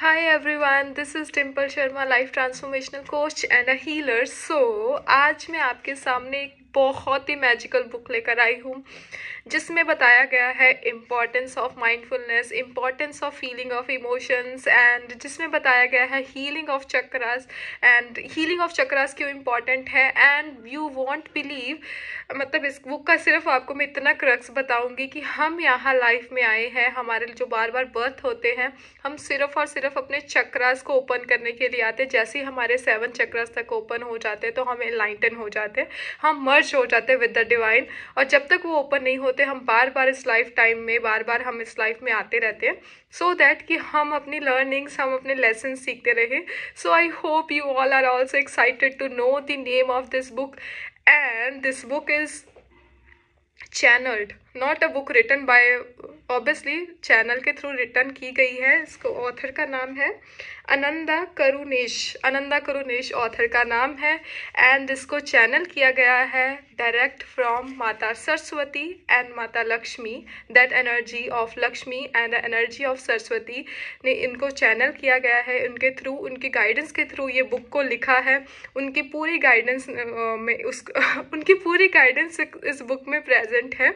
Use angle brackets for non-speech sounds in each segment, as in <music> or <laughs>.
High everyone this is Timple Sharma life transformational coach and a healer so आज मैं आपके सामने एक बहुत ही मैजिकल बुक लेकर आई हूँ जिसमें बताया गया है importance of mindfulness importance of feeling of emotions and जिसमें बताया गया है healing of chakras and healing of chakras क्यों इम्पॉर्टेंट है एंड यू वॉन्ट बिलीव मतलब इस बुक का सिर्फ आपको मैं इतना क्रक्स बताऊंगी कि हम यहाँ लाइफ में आए हैं हमारे जो बार बार बर्थ होते हैं हम सिर्फ और सिर्फ अपने चक्रास को ओपन करने के लिए आते हैं जैसे ही हमारे सेवन चक्रास तक ओपन हो जाते हैं तो हम इलाइटन हो जाते हैं हम मर टच हो जाते हैं विद द डिवाइन और जब तक वो ओपन नहीं होते हम बार बार इस लाइफ टाइम में बार बार हम इस लाइफ में आते रहते हैं सो so दैट कि हम अपनी लर्निंग्स हम अपने लेसन सीखते रहें so I hope you all are also excited to know the name of this book and this book is channelled not a book written by obviously channel के through written की गई है इसको author का नाम है अनंदा करुणेश अनंदा करुणेश ऑथर का नाम है एंड इसको चैनल किया गया है डायरेक्ट फ्रॉम माता Saraswati and Mata Lakshmi that energy of Lakshmi and energy of Saraswati ने इनको चैनल किया गया है उनके थ्रू उनके गाइडेंस के थ्रू ये बुक को लिखा है उनकी पूरी गाइडेंस में उस <laughs> उनकी पूरी गाइडेंस इस बुक में प्रेजेंट है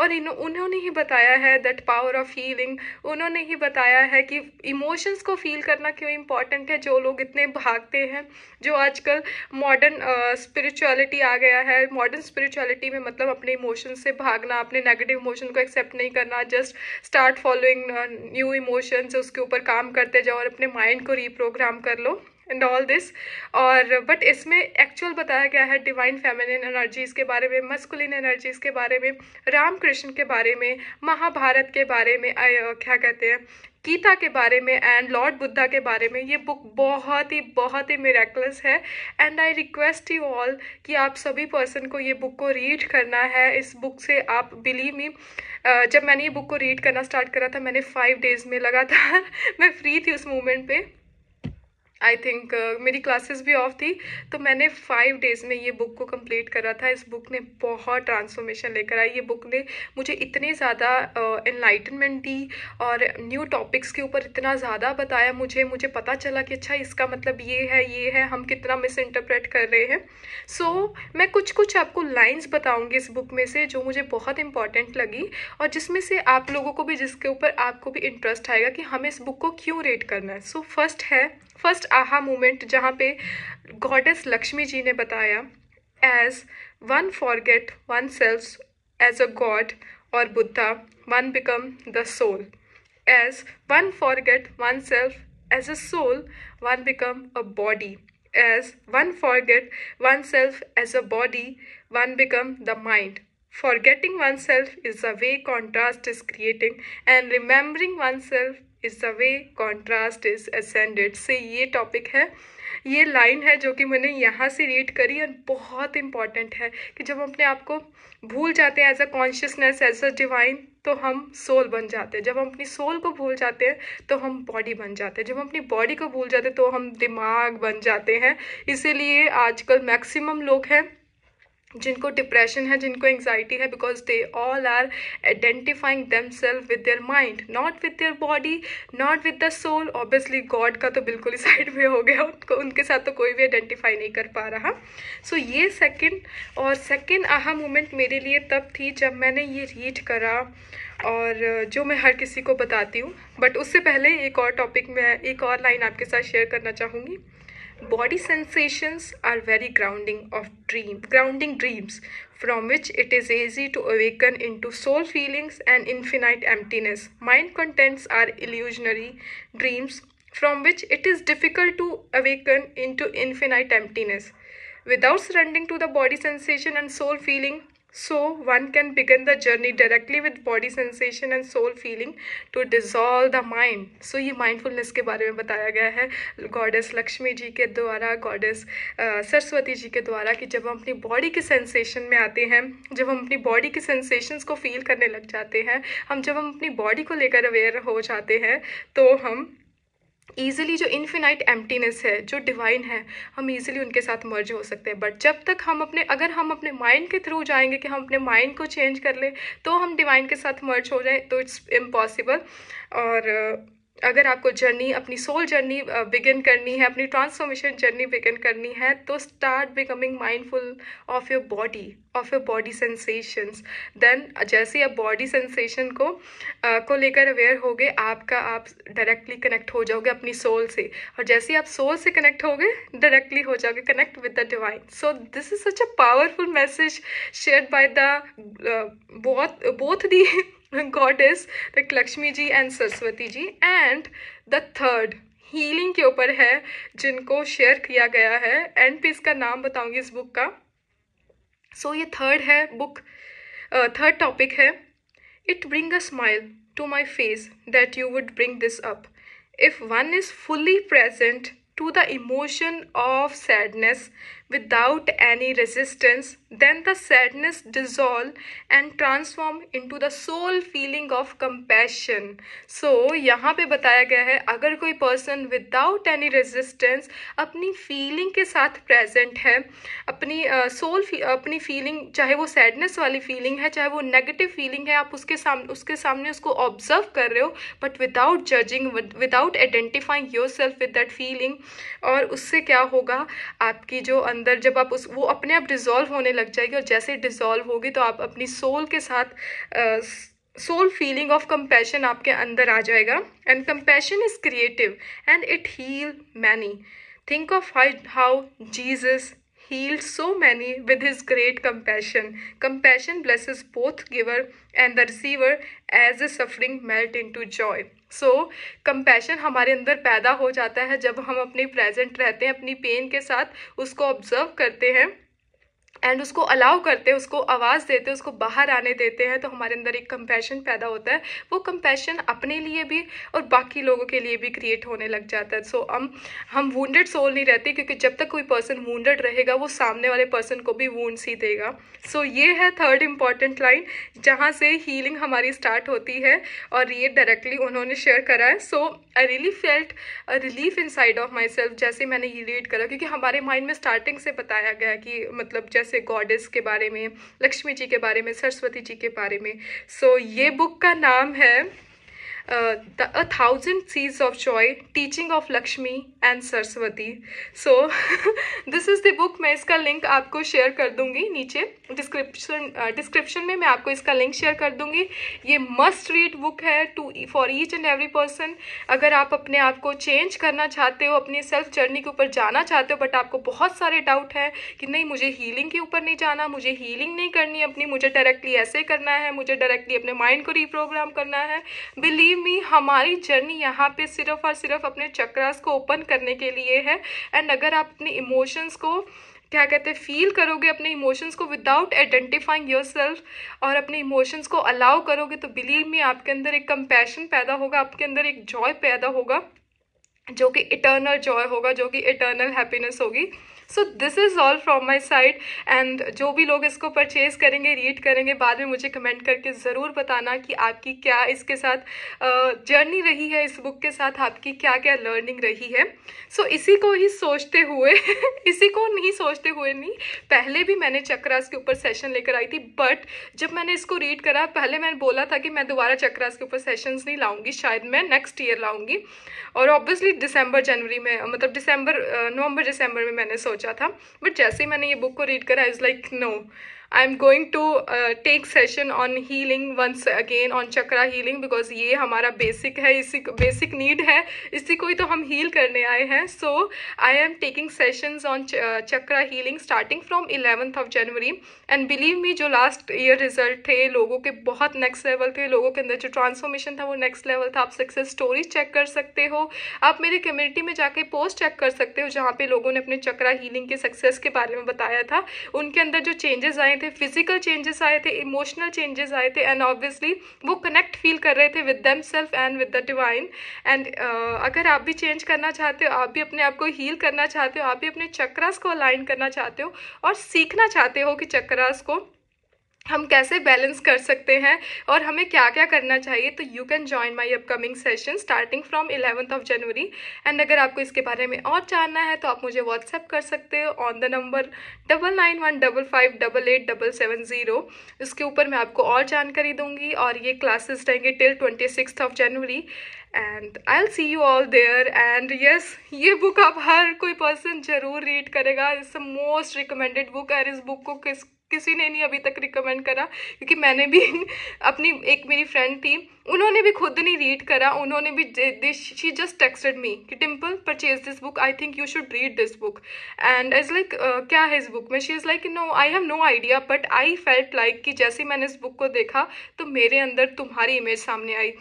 और इन उन्होंने ही बताया है दैट पावर ऑफ हीलिंग उन्होंने ही बताया है कि इमोशंस को फील करना क्यों इम्पॉर्टेंट है जो लोग इतने भागते हैं जो आजकल मॉडर्न स्पिरिचुअलिटी आ गया है मॉडर्न स्पिरिचुअलिटी में मतलब अपने इमोशन से भागना अपने नेगेटिव इमोशन को एक्सेप्ट नहीं करना just start following new emotions उसके ऊपर काम करते जाओ और अपने माइंड को रिप्रोग्राम कर लो एंड ऑल दिस और बट इसमें एक्चुअल बताया गया है डिवाइन फेमिनिन एनर्जीज़ के बारे में मस्कुलिन एनर्जीज़ के बारे में रामकृष्ण के बारे में महाभारत के बारे में आ, क्या कहते हैं गीता के बारे में एंड लॉर्ड बुद्धा के बारे में ये बुक बहुत ही बहुत ही मेरेकलस है and I request you all कि आप सभी पर्सन को ये बुक को रीड करना है इस बुक से आप बिलीव मी जब मैंने ये बुक को रीड करना स्टार्ट करा था मैंने फाइव डेज़ में लगातार <laughs> मैं फ्री थी उस मोमेंट पे आई थिंक uh, मेरी क्लासेस भी ऑफ थी तो मैंने फाइव डेज़ में ये बुक को कंप्लीट करा था इस बुक ने बहुत ट्रांसफॉर्मेशन लेकर आई ये बुक ने मुझे इतने ज़्यादा इन्लाइटनमेंट uh, दी और न्यू टॉपिक्स के ऊपर इतना ज़्यादा बताया मुझे मुझे पता चला कि अच्छा इसका मतलब ये है ये है हम कितना मिस इंटरप्रेट कर रहे हैं सो so, मैं कुछ कुछ आपको लाइन्स बताऊँगी इस बुक में से जो मुझे बहुत इंपॉर्टेंट लगी और जिसमें से आप लोगों को भी जिसके ऊपर आपको भी इंटरेस्ट आएगा कि हमें इस बुक को क्यों रेट करना है सो so, फर्स्ट है फर्स्ट आहा मोमेंट जहाँ पे गॉडेस लक्ष्मी जी ने बताया as one forget oneself as a god और Buddha one become the soul as one forget oneself as a soul one become a body as one forget oneself as a body one become the mind forgetting oneself is a way contrast is creating and remembering oneself is the way contrast is ascended से ये topic है ये line है जो कि मैंने यहाँ से रीड करी और बहुत इम्पॉर्टेंट है कि जब हम अपने आप को भूल जाते हैं as a consciousness as a divine तो हम सोल बन जाते हैं जब हम अपनी सोल को भूल जाते हैं तो हम बॉडी बन जाते हैं जब हम अपनी बॉडी को भूल जाते हैं तो हम दिमाग बन जाते हैं इसीलिए आजकल मैक्सिमम लोग हैं जिनको डिप्रेशन है जिनको एंगजाइटी है because they all are identifying themselves with their mind not with their body not with the soul obviously god का तो बिल्कुल ही साइड में हो गया उनको उनके साथ तो कोई भी आइडेंटिफाई नहीं कर पा रहा सो so, ये सेकंड और सेकंड अहम मोमेंट मेरे लिए तब थी जब मैंने ये रीड करा और जो मैं हर किसी को बताती हूँ बट उससे पहले एक और टॉपिक में एक और लाइन आपके साथ शेयर करना चाहूँगी Body sensations are very grounding of dream, grounding dreams from which it is easy to awaken into soul feelings and infinite emptiness. Mind contents are illusionary dreams from which it is difficult to awaken into infinite emptiness. Without surrendering to the body sensation and soul feeling, So one can begin the journey directly with body sensation and soul feeling to dissolve the mind. So ये mindfulness के बारे में बताया गया है goddess lakshmi जी के द्वारा goddess uh, saraswati जी के द्वारा कि जब हम अपनी body के sensation में आते हैं जब हम अपनी body के sensations को feel करने लग जाते हैं हम जब हम अपनी body को लेकर aware हो जाते हैं तो हम ईज़िली जो इन्फिनाइट एम्प्टीनेस है जो डिवाइन है हम ईज़िली उनके साथ मर्ज हो सकते हैं बट जब तक हम अपने अगर हम अपने माइंड के थ्रू जाएंगे कि हम अपने माइंड को चेंज कर लें तो हम डिवाइन के साथ मर्ज हो जाए तो इट्स इम्पॉसिबल और अगर आपको जर्नी अपनी सोल जर्नी बिगिन करनी है अपनी ट्रांसफॉर्मेशन जर्नी बिगिन करनी है तो start becoming mindful of your body of your body sensations then जैसे आप बॉडी सेंसेशन को आ, को लेकर अवेयर होगे आपका आप डायरेक्टली कनेक्ट हो जाओगे अपनी सोल से और जैसे ही आप सोल से कनेक्ट होगे डायरेक्टली हो जाओगे connect with the divine so this is such a powerful message share by the both both the goddess like Lakshmi ji and Saraswati ji and the third healing के ऊपर है जिनको शेयर किया गया है एंड पे इसका नाम बताऊंगी इस बुक का सो so, ये थर्ड है बुक थर्ड टॉपिक है it bring a smile to my face that you would bring this up if one is fully present to the emotion of sadness without any resistance, then the sadness dissolve and transform into the soul feeling of compassion. So यहाँ पे बताया गया है अगर कोई person without any resistance अपनी feeling के साथ प्रेजेंट है अपनी सोल uh, soul, अपनी फीलिंग चाहे वो सैडनेस वाली फीलिंग है चाहे वो नेगेटिव फीलिंग है आप उसके सामने उसके सामने उसको ऑब्जर्व कर रहे हो but without judging without identifying yourself with that feeling और उससे क्या होगा आपकी जो अंदर जब आप उस वो अपने आप डिज़ोल्व होने लग जाएगी और जैसे ही डिज़ोल्व होगी तो आप अपनी सोल के साथ सोल फीलिंग ऑफ कंपैशन आपके अंदर आ जाएगा and compassion is creative and it heal many think of hi how Jesus healed so many with his great compassion. Compassion blesses both giver and the receiver as the suffering melt into joy. So so, compassion हमारे अंदर पैदा हो जाता है जब हम अपने present रहते हैं अपनी पेन के साथ उसको ऑब्जर्व करते हैं एंड उसको अलाउ करते हैं उसको आवाज़ देते हैं उसको बाहर आने देते हैं तो हमारे अंदर एक कंपैशन पैदा होता है वो कंपैशन अपने लिए भी और बाकी लोगों के लिए भी क्रिएट होने लग जाता है सो so, हम हम वूडेड सोल नहीं रहते क्योंकि जब तक कोई पर्सन वूडेड रहेगा वो सामने वाले पर्सन को भी वूंड्स ही देगा सो so, ये है थर्ड इम्पॉर्टेंट लाइन जहाँ से हीलिंग हमारी स्टार्ट होती है और ये डायरेक्टली उन्होंने शेयर करा है so so, I really felt relief inside of myself जैसे मैंने ये रीड करा क्योंकि हमारे माइंड में स्टार्टिंग से बताया गया कि मतलब जैसे गॉडेस के बारे में लक्ष्मी जी के बारे में सरस्वती जी के बारे में सो so, ये बुक का नाम है uh, the, a thousand seeds of joy teaching of lakshmi and saraswati so <laughs> this is the book मैं इसका लिंक आपको शेयर कर दूंगी नीचे डिस्क्रिप्शन डिस्क्रिप्शन uh, में मैं आपको इसका लिंक शेयर कर दूंगी ये मस्ट रीड बुक है to for each and every person अगर आप अपने आप को चेंज करना चाहते हो अपनी सेल्फ जर्नी के ऊपर जाना चाहते हो बट आपको बहुत सारे डाउट हैं कि नहीं मुझे हीलिंग के ऊपर नहीं जाना मुझे हीलिंग नहीं करनी अपनी मुझे डायरेक्टली ऐसे करना है मुझे डायरेक्टली अपने माइंड को रिप्रोग्राम करना है बिलीव बिलीव मी हमारी जर्नी यहाँ पे सिर्फ और सिर्फ अपने चक्रास को ओपन करने के लिए है एंड अगर आप अपने इमोशंस को क्या कहते हैं फील करोगे अपने इमोशंस को विदाउट आइडेंटिफाइंग योर सेल्फ और अपने इमोशंस को अलाउ करोगे तो बिलीव में आपके अंदर एक कंपैशन पैदा होगा आपके अंदर एक जॉय पैदा होगा जो कि इटर्नल जॉय होगा जो कि इटर्नल हैप्पीनेस होगी so this is all from my side and जो भी लोग इसको परचेज़ करेंगे रीड करेंगे बाद में मुझे कमेंट करके ज़रूर बताना कि आपकी क्या इसके साथ जर्नी रही है इस बुक के साथ आपकी क्या क्या लर्निंग रही है सो so, इसी को ही सोचते हुए <laughs> इसी को नहीं सोचते हुए नहीं पहले भी मैंने चक्रास के ऊपर सेशन लेकर आई थी बट जब मैंने इसको रीड करा पहले मैंने बोला था कि मैं दोबारा चक्रास के ऊपर सेशन नहीं लाऊंगी शायद मैं नेक्स्ट ईयर लाऊंगी और ऑब्वियसली दिसंबर जनवरी में मतलब दिसंबर नवंबर दिसंबर में मैंने सोचा सोचा था बट जैसे ही मैंने ये बुक को रीड करा is like no I am going to take session on healing once again on chakra healing because ये हमारा बेसिक है इसी बेसिक नीड है इसी को ही तो हम हील करने आए हैं so I am taking session on chakra healing starting from eleventh of January and believe me जो लास्ट ईयर रिजल्ट थे लोगों के बहुत नेक्स्ट लेवल थे लोगों के अंदर जो ट्रांसफॉर्मेशन था वो नेक्स्ट लेवल था आप सक्सेस स्टोरीज चेक कर सकते हो आप मेरी कम्युनिटी में जाके पोस्ट चेक कर सकते हो जहाँ पे लोगों ने अपने चक्रा हीलिंग के सक्सेस के बारे में बताया था उनके अंदर जो चेंजेस आए थे फिजिकल चेंजेस आए थे इमोशनल चेंजेस आए थे एंड ऑब्वियसली वो कनेक्ट फील कर रहे थे with themselves and with the divine and अगर आप भी चेंज करना चाहते हो आप भी अपने आप को हील करना चाहते हो आप भी अपने चक्रास को अलाइन करना चाहते हो और सीखना चाहते हो कि चक्रास को हम कैसे बैलेंस कर सकते हैं और हमें क्या क्या करना चाहिए तो you can join my upcoming session starting from eleventh of January and अगर आपको इसके बारे में और जानना है तो आप मुझे व्हाट्सएप कर सकते हो on the number double nine one double five double eight double seven zero इसके ऊपर मैं आपको और जानकारी दूंगी और ये क्लासेस रहेंगे till twenty six of January and I'll see you all there and yes ये बुक आप हर कोई पर्सन ज़रूर रीड करेगा it's the most recommended book और इस बुक को किस किसी ने नहीं अभी तक रिकमेंड करा क्योंकि मैंने भी <laughs> अपनी एक मेरी फ्रेंड थी उन्होंने भी खुद नहीं रीड करा उन्होंने भी this she just texted me कि टिम्पल purchase this book I think you should read this book and is like क्या है इस बुक में she is like no I have no idea but I felt like कि जैसे मैंने इस बुक को देखा तो मेरे अंदर तुम्हारी इमेज सामने आई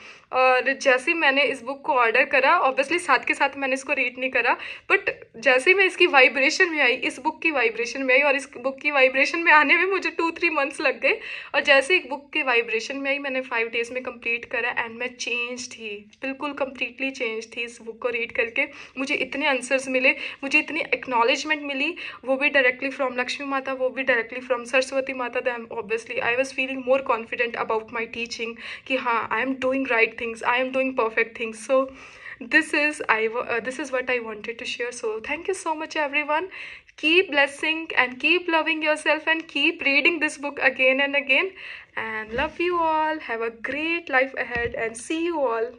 और जैसे ही मैंने इस बुक को ऑर्डर करा ऑब्वियसली साथ के साथ मैंने इसको रीड नहीं करा बट जैसे ही मैं इसकी वाइब्रेशन में आई इस बुक की वाइब्रेशन में आई और इस बुक की वाइब्रेशन में आने में मुझे टू थ्री मंथ्स लग गए और जैसे ही बुक की वाइब्रेशन में आई मैंने फाइव डेज में कंप्लीट करा एंड मैं चेंज थी बिल्कुल कम्प्लीटली चेंज थी इस बुक को रीड करके मुझे इतने आंसर्स मिले मुझे इतनी एक्नॉलेजमेंट मिली वो भी डायरेक्टली फ्रॉम लक्ष्मी माता वो भी directly from Saraswati Mata them obviously I was feeling more confident about my teaching कि हाँ I am doing right things i am doing perfect things so this is i uh, this is what i wanted to share so thank you so much everyone keep blessing and keep loving yourself and keep reading this book again and again and love you all have a great life ahead and see you all